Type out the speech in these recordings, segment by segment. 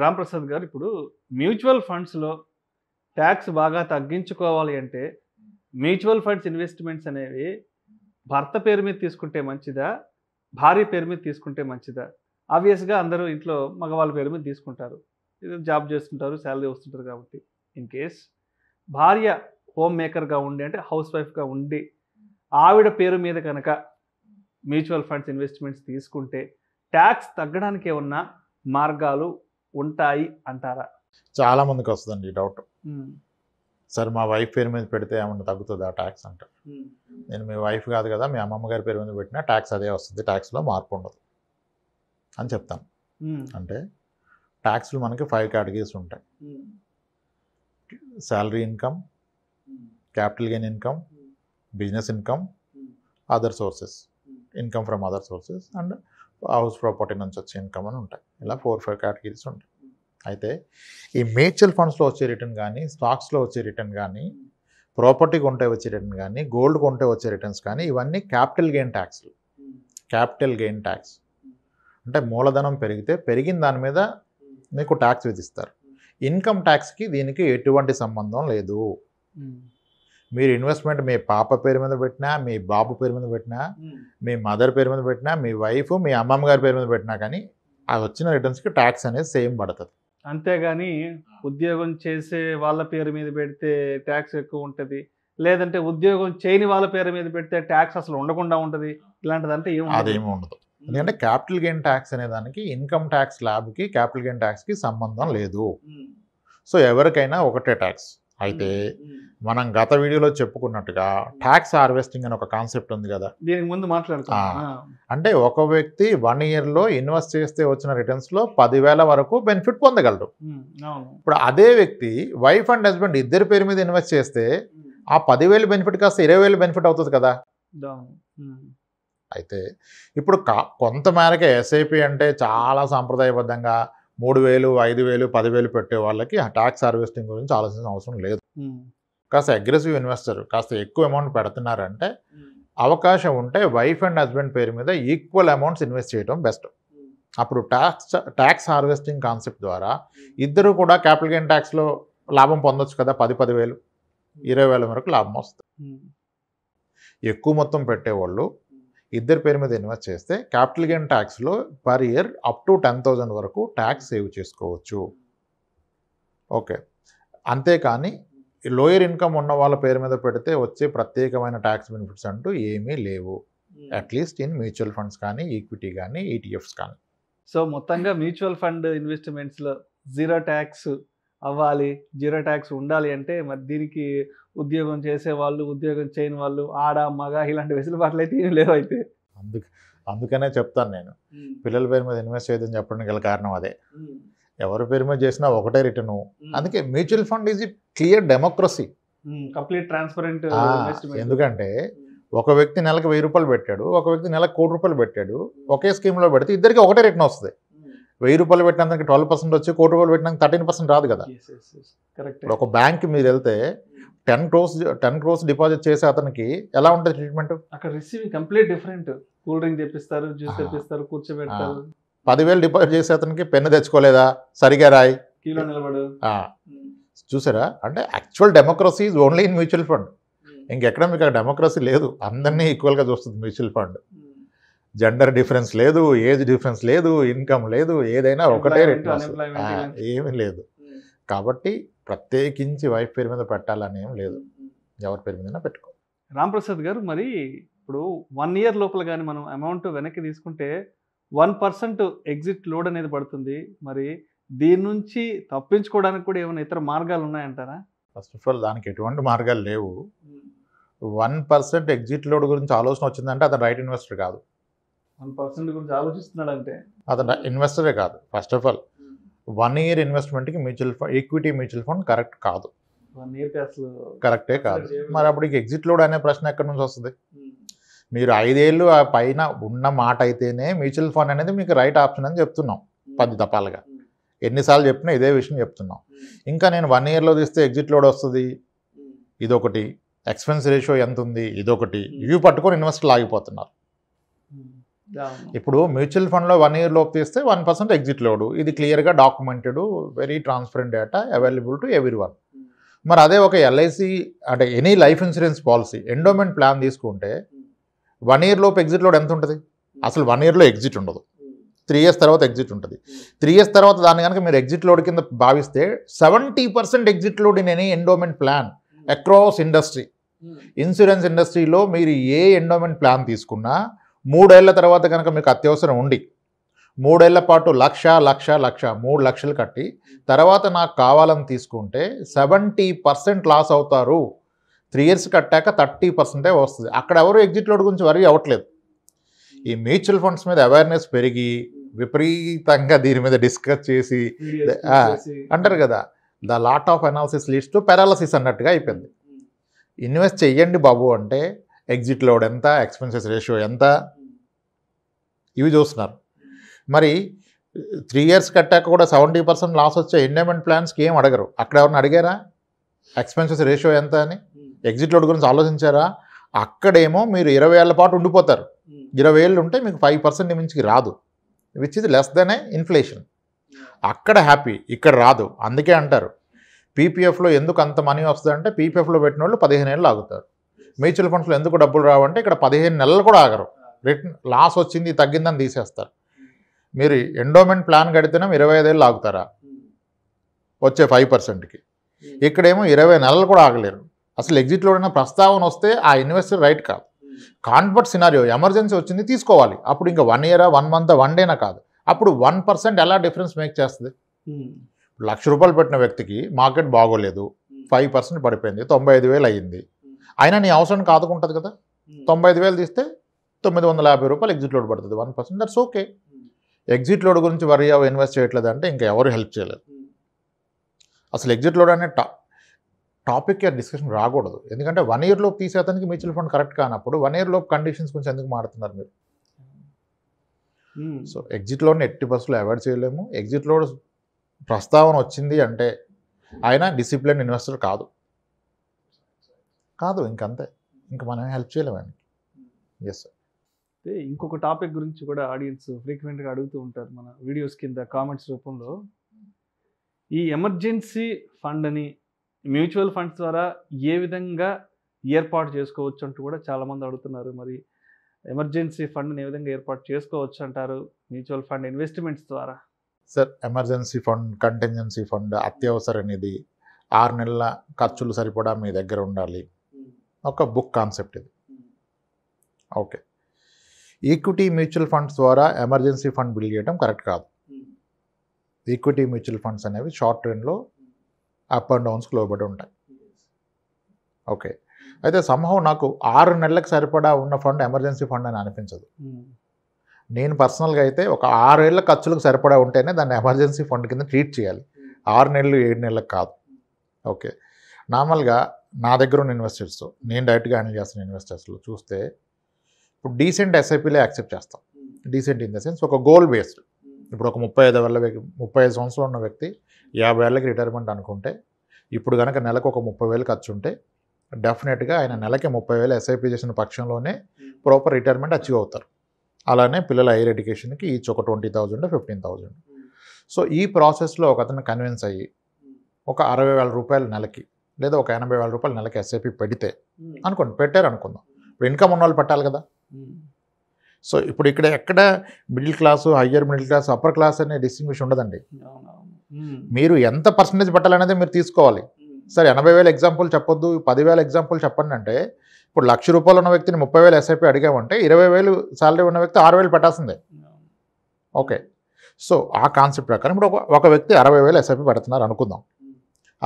రాంప్రసాద్ గారు ఇప్పుడు మ్యూచువల్ ఫండ్స్లో ట్యాక్స్ బాగా తగ్గించుకోవాలి అంటే మ్యూచువల్ ఫండ్స్ ఇన్వెస్ట్మెంట్స్ అనేవి భర్త పేరు మీద తీసుకుంటే మంచిదా భార్య పేరు మీద తీసుకుంటే మంచిదా ఆబ్వియస్గా అందరూ ఇంట్లో మగవాళ్ళ పేరు మీద తీసుకుంటారు జాబ్ చేస్తుంటారు శాలరీ వస్తుంటారు కాబట్టి ఇన్ కేస్ భార్య హోమ్ మేకర్గా ఉండి అంటే హౌస్ వైఫ్గా ఉండి ఆవిడ పేరు మీద కనుక మ్యూచువల్ ఫండ్స్ ఇన్వెస్ట్మెంట్స్ తీసుకుంటే ట్యాక్స్ తగ్గడానికి ఏమన్నా మార్గాలు ఉంటాయి అంటారా చాలా మందికి వస్తుందండి డౌట్ సరే మా వైఫ్ పేరు మీద పెడితే ఏమన్నా తగ్గుతుంది ఆ ట్యాక్స్ అంటారు నేను మీ వైఫ్ కాదు కదా మీ అమ్మమ్మ గారి పేరు మీద పెట్టినా ట్యాక్స్ అదే వస్తుంది ట్యాక్స్లో మార్పు ఉండదు అని చెప్తాను అంటే ట్యాక్స్లు మనకి ఫైవ్ కేటగిరీస్ ఉంటాయి salary income capital gain income business income other sources income from other sources and house property నుంచి వచ్చే ఇన్కమ్ అని ఉంటాయి ఇలా ఫోర్ ఫైవ్ కేటగిరీస్ ఉంటాయి అయితే ఈ మ్యూచువల్ ఫండ్స్లో వచ్చే రిటర్న్ కానీ స్టాక్స్లో వచ్చే రిటర్న్ కానీ ప్రాపర్టీ కొంటే వచ్చే రిటర్న్ కానీ గోల్డ్ కొంటే వచ్చే రిటర్న్స్ కానీ ఇవన్నీ క్యాపిటల్ గెయిన్ ట్యాక్స్లు క్యాపిటల్ గెయిన్ ట్యాక్స్ అంటే మూలధనం పెరిగితే పెరిగిన దాని మీద మీకు ట్యాక్స్ విధిస్తారు ఇన్కమ్ ట్యాక్స్కి దీనికి ఎటువంటి సంబంధం లేదు మీరు ఇన్వెస్ట్మెంట్ మీ పాప పేరు మీద పెట్టినా మీ బాబు పేరు మీద పెట్టినా మీ మదర్ పేరు మీద పెట్టినా మీ వైఫ్ మీ అమ్మమ్మగారి పేరు మీద పెట్టినా కానీ ఆ వచ్చిన రిటర్న్స్కి ట్యాక్స్ అనేది సేమ్ పడుతుంది అంతేగాని ఉద్యోగం చేసే వాళ్ళ పేరు మీద పెడితే ట్యాక్స్ ఎక్కువ ఉంటుంది లేదంటే ఉద్యోగం చేయని వాళ్ళ పేరు మీద పెడితే ట్యాక్స్ అసలు ఉండకుండా ఉంటుంది ఇలాంటిది అంటే అదేమి ఉండదు ఎందుకంటే క్యాపిటల్ గెయిన్ ట్యాక్స్ అనే దానికి ఇన్కమ్ ట్యాక్స్ ల్యాబ్కి క్యాపిటల్ గెయిన్ ట్యాక్స్కి సంబంధం లేదు సో ఎవరికైనా ఒకటే ట్యాక్స్ అయితే మనం గత వీడియోలో చెప్పుకున్నట్టుగా ట్యాక్స్ హార్వెస్టింగ్ అని ఒక కాన్సెప్ట్ ఉంది కదా దీనికి ముందు మాట్లాడుతా అంటే ఒక వ్యక్తి వన్ ఇయర్లో ఇన్వెస్ట్ చేస్తే వచ్చిన రిటర్న్స్లో పదివేల వరకు బెనిఫిట్ పొందగలడు ఇప్పుడు అదే వ్యక్తి వైఫ్ అండ్ హస్బెండ్ ఇద్దరి పేరు మీద ఇన్వెస్ట్ చేస్తే ఆ పదివేలు బెనిఫిట్ కాస్త ఇరవై వేలు బెనిఫిట్ అవుతుంది కదా అయితే ఇప్పుడు కా కొంతమేరకే ఎస్ఐపి అంటే చాలా సాంప్రదాయబద్ధంగా మూడు వేలు ఐదు వేలు పదివేలు పెట్టే వాళ్ళకి ఆ ట్యాక్స్ హార్వెస్టింగ్ గురించి ఆలోచించిన అవసరం లేదు కాస్త అగ్రెసివ్ ఇన్వెస్టర్ కాస్త ఎక్కువ అమౌంట్ పెడుతున్నారంటే అవకాశం ఉంటే వైఫ్ అండ్ హస్బెండ్ పేరు మీద ఈక్వల్ అమౌంట్స్ ఇన్వెస్ట్ చేయడం బెస్ట్ అప్పుడు ట్యాక్స్ ట్యాక్స్ హార్వెస్టింగ్ కాన్సెప్ట్ ద్వారా ఇద్దరు కూడా క్యాపిటల్ గెయిన్ ట్యాక్స్లో లాభం పొందొచ్చు కదా పది పదివేలు ఇరవై వేల వరకు లాభం వస్తుంది ఎక్కువ మొత్తం పెట్టేవాళ్ళు ఇద్దరి పేరు మీద ఇన్వెస్ట్ చేస్తే క్యాపిటల్ గెయిన్ ట్యాక్స్లో per year up to ten thousand వరకు ట్యాక్స్ సేవ్ చేసుకోవచ్చు ఓకే అంతేకాని లోయర్ ఇన్కమ్ ఉన్న వాళ్ళ పేరు మీద పెడితే వచ్చే ప్రత్యేకమైన ట్యాక్స్ బెనిఫిట్స్ అంటూ ఏమీ లేవు at least hmm. In mutual funds కానీ ఈక్విటీ కానీ ఈటీఎఫ్స్ e కానీ సో మొత్తంగా మ్యూచువల్ ఫండ్ ఇన్వెస్ట్మెంట్స్లో జీరో ట్యాక్స్ అవ్వాలి జీరో ట్యాక్స్ ఉండాలి అంటే మరి దీనికి ఉద్యోగం చేసే వాళ్ళు ఉద్యోగం చేయని వాళ్ళు ఆడ మగ ఇలాంటి వెసులుబాట్లు అయితే ఏం లేవు అయితే అందుకనే చెప్తాను నేను పిల్లల పేరు మీద ఇన్వెస్ట్ చేయదని చెప్పడానికి గల కారణం అదే ఎవరి పేరు మీద చేసినా ఒకటే రిటర్న్ అందుకే mutual fund is clear democracy complete transparent ఎందుకంటే ఒక వ్యక్తి నెలకు వెయ్యి రూపాయలు పెట్టాడు ఒక వ్యక్తి నెలకు కోటి రూపాయలు పెట్టాడు ఒకే స్కీమ్లో పెడితే ఇద్దరికి ఒకటే రిటర్న్ వస్తుంది వెయ్యి రూపాయలు పెట్టినందుకు ట్వెల్వ్ పర్సెంట్ వచ్చి కోటి రూపాయలు పెట్టినందుకు థర్టీన్ పర్సెంట్ రాదు కదా ఒక బ్యాంక్ మీరు వెళ్తే ten crores ten crores deposit చేసే అతనికి ఎలా ఉంటుంది ట్రీట్మెంట్ అక్కడ receiving complete different cool drink తెప్పిస్తారు జ్యూస్ తెప్పిస్తారు కూర్చోబెడతారు పదివేలు డిపాజిట్ చేసే అతనికి పెన్ను తెచ్చుకోలేదా సరిగా రాయి కీలో నిలబడు చూసారా అంటే actual democracy is only in mutual fund ఇంకెక్కడ మీకు డెమోక్రసీ లేదు అందరినీ ఈక్వల్గా చూస్తుంది మ్యూచువల్ ఫండ్ జెండర్ డిఫరెన్స్ లేదు ఏజ్ డిఫరెన్స్ లేదు ఇన్కమ్ లేదు ఏదైనా ఒకటే రిటర్న్ ఏమీ లేదు hmm. కాబట్టి ప్రత్యేకించి వైఫ్ పేరు మీద పెట్టాలని ఏం లేదు ఎవరి పేరు మీద పెట్టుకో రాంప్రసాద్ గారు మరి ఇప్పుడు వన్ ఇయర్ లోపల కానీ మనం అమౌంట్ వెనక్కి తీసుకుంటే వన్ పర్సెంట్ ఎగ్జిట్ లోడ్ అనేది పడుతుంది మరి దీని నుంచి తప్పించుకోవడానికి కూడా ఏమైనా ఇతర మార్గాలు ఉన్నాయంటారా ఫస్ట్ ఆఫ్ ఆల్ దానికి ఎటువంటి మార్గాలు లేవు వన్ పర్సెంట్ ఎగ్జిట్ లోడ్ గురించి ఆలోచన వచ్చిందంటే అతను రైట్ ఇన్వెస్టర్ కాదు వన్ పర్సెంట్ గురించి ఆలోచిస్తున్నాడంటే అతను ఇన్వెస్టరే కాదు first of all one year ఇన్వెస్ట్మెంట్కి mutual fund equity mutual fund correct కాదు కరెక్టే కాదు మరి అప్పటికి ఎగ్జిట్ లోడ్ అనే ప్రశ్న ఎక్కడి నుంచి వస్తుంది మీరు ఐదేళ్ళు ఆ పైన ఉన్న మాట అయితేనే మ్యూచువల్ ఫండ్ అనేది మీకు రైట్ ఆప్షన్ అని చెప్తున్నాం పది దపాలుగా ఎన్నిసార్లు చెప్పినా ఇదే విషయం చెప్తున్నాం ఇంకా నేను వన్ ఇయర్లో తీస్తే ఎగ్జిట్ లోడ్ వస్తుంది ఇదొకటి ఎక్స్పెన్స్ రేషియో ఎంత ఉంది ఇదొకటి ఇవి పట్టుకొని ఇన్వెస్టర్లు ఆగిపోతున్నారు ఇప్పుడు మ్యూచువల్ ఫండ్లో వన్ ఇయర్ లోపు తీస్తే వన్ పర్సెంట్ ఎగ్జిట్ లోడు ఇది క్లియర్గా documented very transparent data available to every one మరి అదే ఒక ఎల్ఐసి అంటే any life insurance policy endowment plan తీసుకుంటే వన్ ఇయర్ లోపు ఎగ్జిట్ లోడ్ ఎంత ఉంటుంది అసలు వన్ ఇయర్లో ఎగ్జిట్ ఉండదు త్రీ ఇయర్స్ తర్వాత ఎగ్జిట్ ఉంటుంది త్రీ ఇయర్స్ తర్వాత దాన్ని కనుక మీరు ఎగ్జిట్ లోడ్ కింద భావిస్తే seventy percent exit load in any endowment plan across industry insurance ఇండస్ట్రీలో మీరు ఏ ఎండోమెంట్ ప్లాన్ తీసుకున్నా మూడేళ్ల తర్వాత కనుక మీకు అత్యవసరం ఉండి మూడేళ్ల పాటు లక్ష లక్ష లక్ష మూడు లక్షలు కట్టి తర్వాత నాకు కావాలని తీసుకుంటే సెవెంటీ పర్సెంట్ లాస్ అవుతారు త్రీ ఇయర్స్ కట్టాక థర్టీ పర్సెంటే వస్తుంది అక్కడ ఎవరు ఎగ్జిట్ లోడ్ గురించి వరీ అవ్వట్లేదు ఈ మ్యూచువల్ ఫండ్స్ మీద అవేర్నెస్ పెరిగి విపరీతంగా దీని మీద డిస్కస్ చేసి అంటారు కదా the lot of analysis leads to paralysis అన్నట్టుగా అయిపోయింది hmm. ఇన్వెస్ట్ చెయ్యండి బాబు అంటే ఎగ్జిట్ లోడ్ ఎంత ఎక్స్పెన్సెస్ రేషియో ఎంత ఇవి చూస్తున్నారు మరి త్రీ ఇయర్స్ కట్టాక కూడా సెవెంటీ పర్సెంట్ లాస్ వచ్చే ఎండమెంట్ ప్లాన్స్కి ఏం అడగరు అక్కడ ఎవరిని అడిగారా ఎక్స్పెన్సెస్ రేషియో ఎంత అని ఎగ్జిట్ లోడ్ గురించి ఆలోచించారా అక్కడేమో మీరు ఇరవై ఏళ్ళ పాటు ఉండిపోతారు ఇరవై ఏళ్ళు ఉంటే మీకు ఫైవ్ పర్సెంట్ మించి రాదు which is less than a inflation అక్కడ హ్యాపీ ఇక్కడ రాదు అందుకే అంటారు పీపీఎఫ్లో ఎందుకు అంత మనీ వస్తుందంటే పీపీఎఫ్లో పెట్టిన వాళ్ళు పదిహేను ఏళ్ళు ఆగుతారు మ్యూచువల్ ఫండ్స్లో ఎందుకు డబ్బులు రావంటే ఇక్కడ పదిహేను నెలలు కూడా ఆగరు రిటర్న్ లాస్ వచ్చింది తగ్గిందని తీసేస్తారు మీరు ఎండోమెంట్ ప్లాన్ కడితేనే ఇరవై ఐదేళ్ళు ఆగుతారా వచ్చే ఫైవ్ పర్సెంట్కి ఇక్కడేమో ఇరవై నెలలు కూడా ఆగలేరు అసలు ఎగ్జిట్లో ఉన్న ప్రస్తావన వస్తే ఆ ఇన్వెస్టర్ రైట్ కాదు కాన్వర్ట్ సినారియో ఎమర్జెన్సీ వచ్చింది తీసుకోవాలి అప్పుడు ఇంకా వన్ ఇయరా వన్ మంత్ వన్ డేనా కాదు అప్పుడు వన్ పర్సెంట్ ఎలా డిఫరెన్స్ మేక్ చేస్తుంది లక్ష రూపాయలు పెట్టిన వ్యక్తికి మార్కెట్ బాగోలేదు ఫైవ్ పర్సెంట్ పడిపోయింది తొంభై ఐదు వేలు అయ్యింది అయినా నీ అవసరం కాదుకుంటుంది కదా తొంభై వేలు తీస్తే తొమ్మిది వందల యాభై రూపాయలు ఎగ్జిట్ లోడ్ పడుతుంది one percent that's okay exit load గురించి వరి అవి ఇన్వెస్ట్ చేయట్లేదు అంటే ఇంకా ఎవరు హెల్ప్ చేయలేదు అసలు ఎగ్జిట్ లోడ్ అనే టా టాపిక్ డిస్కషన్ రాకూడదు ఎందుకంటే వన్ ఇయర్ లోపు తీసే మ్యూచువల్ ఫండ్ కరెక్ట్ కానప్పుడు వన్ ఇయర్ లోపు కండిషన్స్ కొంచెం ఎందుకు మారుతున్నారు మీరు సో ఎగ్జిట్ లోడ్ని ఎట్టి బస్సులో అవాయిడ్ చేయలేము ఎగ్జిట్ లోడ్ ప్రస్తావన వచ్చింది అంటే ఆయన డిసిప్లిన్ ఇన్వెస్టర్ కాదు కాదు ఇంకంతే ఇంక మనం హెల్ప్ చేయలేము ఆయనకి ఎస్ hmm. సార్ అయితే ఇంకొక టాపిక్ గురించి కూడా ఆడియన్స్ ఫ్రీక్వెంట్గా అడుగుతూ ఉంటారు మన వీడియోస్ కింద కామెంట్స్ రూపంలో ఈ ఎమర్జెన్సీ ఫండ్ అని మ్యూచువల్ ఫండ్స్ ద్వారా ఏ విధంగా ఏర్పాటు చేసుకోవచ్చు అంటూ కూడా చాలామంది అడుగుతున్నారు మరి ఎమర్జెన్సీ ఫండ్ని ఏ విధంగా ఏర్పాటు చేసుకోవచ్చు అంటారు మ్యూచువల్ ఫండ్ ఇన్వెస్ట్మెంట్స్ ద్వారా sir emergency fund contingency fund అత్యవసర నిధి ఆరు నెలల ఖర్చులు సరిపడా మీ దగ్గర ఉండాలి ఒక బుక్ కాన్సెప్ట్ ఇది ఓకే ఈక్విటీ మ్యూచువల్ ఫండ్స్ ద్వారా ఎమర్జెన్సీ ఫండ్ బిల్డ్ చేయడం కరెక్ట్ కాదు ఈక్విటీ మ్యూచువల్ ఫండ్స్ అనేవి షార్ట్ టర్మ్లో అప్ అండ్ డౌన్స్కి లోబడి ఉంటాయి ఓకే అయితే సంహం నాకు ఆరు నెలలకు సరిపడా ఉన్న ఫండ్ ఎమర్జెన్సీ ఫండ్ అని అనిపించదు నేను పర్సనల్గా అయితే ఒక ఆరేళ్ల ఖర్చులకు సరిపడా ఉంటేనే దాన్ని ఎమర్జెన్సీ ఫండ్ కింద ట్రీట్ చేయాలి ఆరు నెలలు ఏడు నెలలకు కాదు ఓకే నార్మల్గా నా దగ్గర ఉన్న ఇన్వెస్టర్స్ నేను డైరెక్ట్గా హ్యాండిల్ చేస్తున్న ఇన్వెస్టర్స్లో చూస్తే ఇప్పుడు డీసెంట్ ఎస్ఐపిలే యాక్సెప్ట్ చేస్తాం డీసెంట్ ఇన్ ద సెన్స్ ఒక గోల్ బేస్డ్ ఇప్పుడు ఒక ముప్పై ఐదు వేల ముప్పై ఐదు సంవత్సరాలు ఉన్న వ్యక్తి యాభై ఏళ్ళకి రిటైర్మెంట్ అనుకుంటే ఇప్పుడు కనుక నెలకు ఒక ముప్పై వేలు ఖర్చు ఉంటే డెఫినెట్గా ఆయన నెలకి ముప్పై వేలు ఎస్ఐపి చేసిన పక్షంలోనే ప్రాపర్ రిటైర్మెంట్ అచీవ్ అవుతారు అలానే పిల్లల హైయర్ ఎడ్యుకేషన్కి ఈచ్ ఒక twenty thousand fifteen thousand so ఈ ప్రాసెస్లో ఒక అతను కన్విన్స్ అయ్యి ఒక అరవై వేల రూపాయలు నెలకి లేదా ఒక ఎనభై వేల రూపాయలు నెలకి ఎస్ఐపి పెడితే అనుకోండి పెట్టారు అనుకుందాం ఇప్పుడు ఇన్కమ్ ఉన్న వాళ్ళు పెట్టాలి కదా సో ఇప్పుడు ఇక్కడ ఎక్కడ middle class higher middle class upper class అనే డిస్టింగ్విష్ ఉండదండి మీరు ఎంత పర్సంటేజ్ పెట్టాలనేది మీరు తీసుకోవాలి సరే ఎనభై వేల ఎగ్జాంపుల్ చెప్పొద్దు పదివేల ఎగ్జాంపుల్ చెప్పండి అంటే ఇప్పుడు లక్ష రూపాయలు ఉన్న వ్యక్తిని ముప్పై వేలు ఎస్ఐపి అడిగామంటే ఇరవై వేలు శాలరీ ఉన్న వ్యక్తి ఆరు వేలు పెట్టాల్సిందే ఓకే సో ఆ కాన్సెప్ట్ ప్రకారం ఇప్పుడు ఒక వ్యక్తి అరవై వేలు ఎస్ఐపి పెడుతున్నారు అనుకుందాం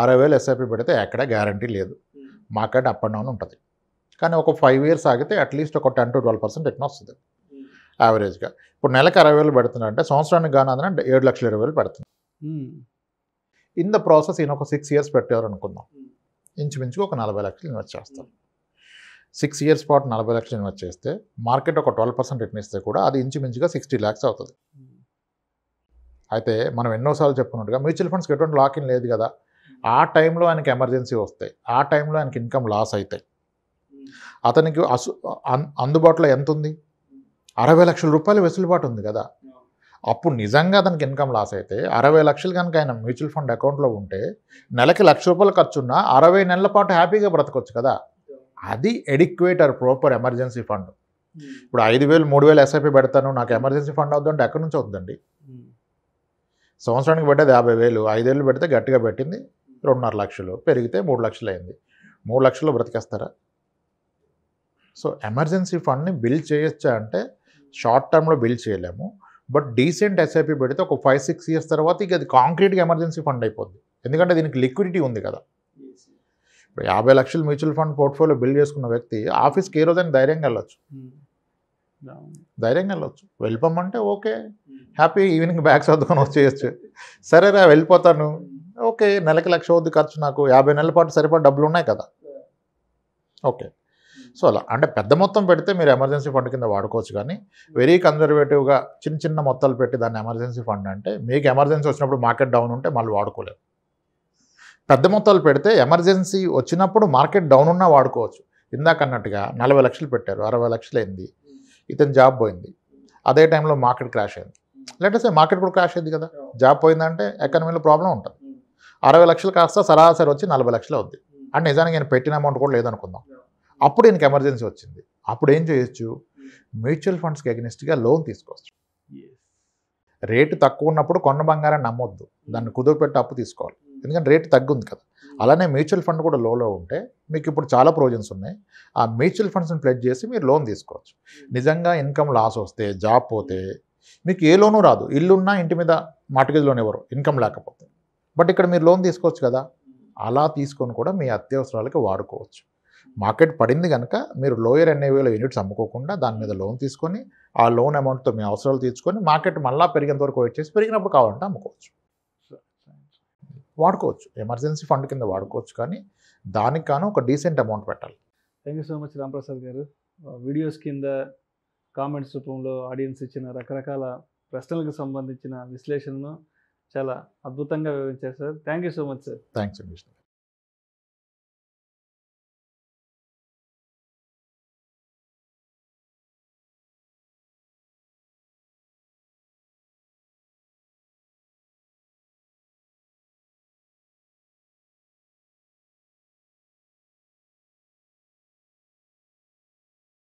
అరవై వేలు ఎస్ఐపి పెడితే ఎక్కడ గ్యారంటీ లేదు మార్కెట్ అప్ అండ్ డౌన్ ఉంటుంది కానీ ఒక ఫైవ్ ఇయర్స్ ఆగితే అట్లీస్ట్ ఒక ten to twelve percent return వస్తుంది యావరేజ్గా ఇప్పుడు నెలకు అరవై వేలు పెడుతున్నారంటే సంవత్సరానికి కానీ అదన ఏడు లక్షల ఇరవై వేలు పెడుతుంది ఇన్ ద hmm. ప్రాసెస్ ఈయన ఒక సిక్స్ ఇయర్స్ పెట్టారు అనుకుందాం hmm. ఇంచుమించుకు ఒక నలభై లక్షలు ఇన్వెస్ట్ చేస్తారు సిక్స్ ఇయర్స్ పాటు నలభై లక్షలు ఇన్వెస్ట్ చేస్తే మార్కెట్ ఒక ట్వెల్వ్ పర్సెంట్ రిటర్న్ ఇస్తే కూడా అది ఇంచుమించుగా సిక్స్టీ ల్యాక్స్ అవుతుంది అయితే మనం ఎన్నోసార్లు చెప్పుకున్నట్టుగా మ్యూచువల్ ఫండ్స్కి ఎటువంటి లాకిన్ లేదు కదా ఆ టైంలో ఆయనకి ఎమర్జెన్సీ వస్తాయి ఆ టైంలో ఆయనకి ఇన్కమ్ లాస్ అవుతాయి అతనికి అసు అందుబాటులో ఎంత ఉంది అరవై లక్షల రూపాయలు వెసులుబాటు ఉంది కదా అప్పుడు నిజంగా అతనికి ఇన్కమ్ లాస్ అయితే అరవై లక్షలు కనుక ఆయన మ్యూచువల్ ఫండ్ అకౌంట్లో ఉంటే నెలకి లక్ష రూపాయలు ఖర్చు ఉన్నా అరవై నెలల పాటు హ్యాపీగా బ్రతకొచ్చు కదా అది adequate or proper emergency fund ఇప్పుడు ఐదు వేలు మూడు వేలు ఎస్ఐపి పెడతాను నాకు ఎమర్జెన్సీ ఫండ్ అవుతుందంటే ఎక్కడి నుంచి అవుతుందండి సంవత్సరానికి పెట్టేది యాభై వేలు ఐదేళ్ళు పెడితే గట్టిగా పెట్టింది రెండున్నర లక్షలు పెరిగితే మూడు లక్షలు అయింది మూడు లక్షలు బ్రతికేస్తారా సో ఎమర్జెన్సీ ఫండ్ని బిల్డ్ చేయొచ్చా అంటే షార్ట్ టర్మ్లో బిల్డ్ చేయలేము బట్ డీసెంట్ ఎస్ఐపి పెడితే ఒక ఫైవ్ సిక్స్ ఇయర్స్ తర్వాత ఇక అది కాంక్రీట్గా ఎమర్జెన్సీ ఫండ్ అయిపోద్ది ఎందుకంటే దీనికి లిక్విడిటీ ఉంది కదా ఇప్పుడు యాభై లక్షలు మ్యూచువల్ ఫండ్ పోర్ట్ఫోలియో బిల్డ్ చేసుకున్న వ్యక్తి ఆఫీస్కి ఏ రోజైనా ధైర్యంగా వెళ్ళొచ్చు hmm. ధైర్యంగా వెళ్ళొచ్చు వెళ్ళిపోమంటే okay hmm. Happy evening bags సర్దుకొని వచ్చేయచ్చు సరేరా వెళ్ళిపోతాను ఓకే నెలకి లక్ష అవుద్ది ఖర్చు నాకు యాభై నెలల పాటు సరిపడా డబ్బులు ఉన్నాయి కదా ఓకే సో అలా అంటే పెద్ద మొత్తం పెడితే మీరు ఎమర్జెన్సీ ఫండ్ కింద వాడుకోవచ్చు కానీ వెరీ కన్జర్వేటివ్గా చిన్న చిన్న మొత్తాలు పెట్టి దాన్ని ఎమర్జెన్సీ ఫండ్ అంటే మీకు ఎమర్జెన్సీ వచ్చినప్పుడు మార్కెట్ డౌన్ ఉంటే మళ్ళీ వాడుకోలేము పెద్ద మొత్తాలు పెడితే ఎమర్జెన్సీ వచ్చినప్పుడు మార్కెట్ డౌన్ ఉన్నా వాడుకోవచ్చు ఇందాక అన్నట్టుగా నలభై లక్షలు పెట్టారు అరవై లక్షలు అయింది ఇతను జాబ్ పోయింది అదే టైంలో మార్కెట్ క్రాష్ అయింది hmm. లేటెస్ట్ మార్కెట్ కూడా క్రాష్ అయింది కదా hmm. జాబ్ పోయిందంటే ఎకానమీలో ప్రాబ్లం ఉంటుంది అరవై లక్షలు కాస్త సరాసరి వచ్చి నలభై లక్షలు అవుద్ది అంటే నిజానికి నేను పెట్టిన అమౌంట్ కూడా లేదనుకుందాం అప్పుడు ఈయనకి ఎమర్జెన్సీ వచ్చింది అప్పుడు ఏం చేయొచ్చు మ్యూచువల్ ఫండ్స్కి అగెనిస్ట్గా లోన్ తీసుకోవచ్చు రేటు తక్కువ ఉన్నప్పుడు కొన్న బంగారాన్ని నమ్మొద్దు దాన్ని కుదురుపెట్టి అప్పు తీసుకోవాలి ఎందుకంటే రేటు తగ్గుంది కదా అలానే మ్యూచువల్ ఫండ్ కూడా లోలో ఉంటే మీకు ఇప్పుడు చాలా ప్రొవిజన్స్ ఉన్నాయి ఆ మ్యూచువల్ ఫండ్స్ని ప్లెడ్ చేసి మీరు లోన్ తీసుకోవచ్చు నిజంగా ఇన్కమ్ లాస్ వస్తే జాబ్ పోతే మీకు ఏ లోను రాదు ఇల్లున్నా ఇంటి మీద మార్టిగేజ్ లోన్ ఇవ్వరు ఇన్కమ్ లేకపోతే బట్ ఇక్కడ మీరు లోన్ తీసుకోవచ్చు కదా అలా తీసుకొని కూడా మీ అత్యవసరాలకి వాడుకోవచ్చు మార్కెట్ పడింది కనుక మీరు లోయర్ వేల యూనిట్స్ అమ్ముకోకుండా దాని మీద లోన్ తీసుకొని ఆ లోన్ అమౌంట్తో మీ అవసరాలు తీర్చుకొని మార్కెట్ మళ్ళీ పెరిగేంత వరకు వెయిట్ చేసి పెరిగినప్పుడు కావాలంటే అమ్ముకోవచ్చు వాడుకోవచ్చు ఎమర్జెన్సీ ఫండ్ కింద వాడుకోవచ్చు కానీ దానికి కాను ఒక డీసెంట్ అమౌంట్ పెట్టాలి thank you so much Ramprasad garu videos కింద కామెంట్స్ రూపంలో ఆడియన్స్ ఇచ్చిన రకరకాల ప్రశ్నలకు సంబంధించిన విశ్లేషణను చాలా అద్భుతంగా వివరించారు sir thank so much sir thanks అండి